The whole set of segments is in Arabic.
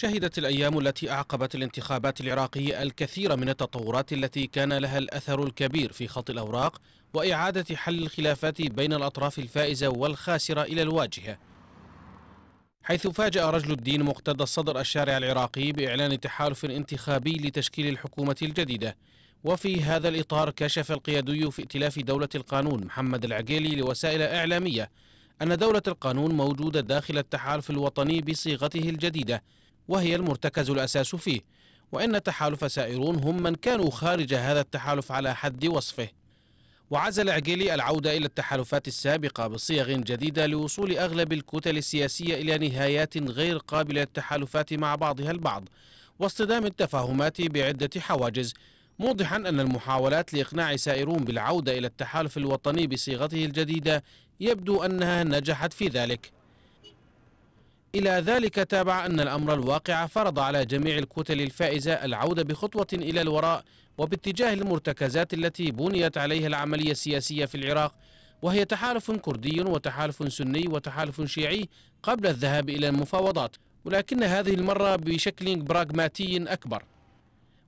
شهدت الأيام التي أعقبت الانتخابات العراقية الكثير من التطورات التي كان لها الأثر الكبير في خط الأوراق وإعادة حل الخلافات بين الأطراف الفائزة والخاسرة إلى الواجهة حيث فاجأ رجل الدين مقتدى الصدر الشارع العراقي بإعلان تحالف انتخابي لتشكيل الحكومة الجديدة وفي هذا الإطار كشف القيادي في ائتلاف دولة القانون محمد العقيلي لوسائل إعلامية أن دولة القانون موجودة داخل التحالف الوطني بصيغته الجديدة وهي المرتكز الأساس فيه وإن تحالف سائرون هم من كانوا خارج هذا التحالف على حد وصفه وعزل عجيلي العودة إلى التحالفات السابقة بصيغ جديدة لوصول أغلب الكتل السياسية إلى نهايات غير قابلة للتحالفات مع بعضها البعض واصطدام التفاهمات بعدة حواجز موضحا أن المحاولات لإقناع سائرون بالعودة إلى التحالف الوطني بصيغته الجديدة يبدو أنها نجحت في ذلك إلى ذلك تابع أن الأمر الواقع فرض على جميع الكتل الفائزة العودة بخطوة إلى الوراء وباتجاه المرتكزات التي بنيت عليها العملية السياسية في العراق وهي تحالف كردي وتحالف سني وتحالف شيعي قبل الذهاب إلى المفاوضات ولكن هذه المرة بشكل براغماتي أكبر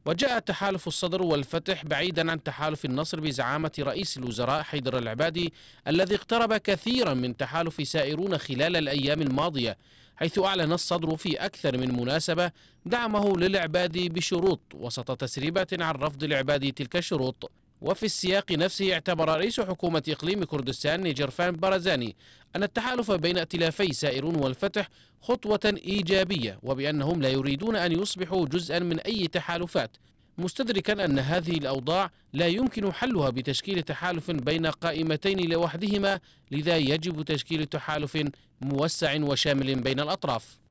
وجاء تحالف الصدر والفتح بعيدا عن تحالف النصر بزعامة رئيس الوزراء حيدر العبادي الذي اقترب كثيرا من تحالف سائرون خلال الأيام الماضية حيث أعلن الصدر في أكثر من مناسبة دعمه للعباد بشروط وسط تسريبات عن رفض العباد تلك الشروط وفي السياق نفسه اعتبر رئيس حكومة إقليم كردستان نيجرفان بارزاني أن التحالف بين ائتلافي سائرون والفتح خطوة إيجابية وبأنهم لا يريدون أن يصبحوا جزءا من أي تحالفات مستدركا أن هذه الأوضاع لا يمكن حلها بتشكيل تحالف بين قائمتين لوحدهما لذا يجب تشكيل تحالف موسع وشامل بين الأطراف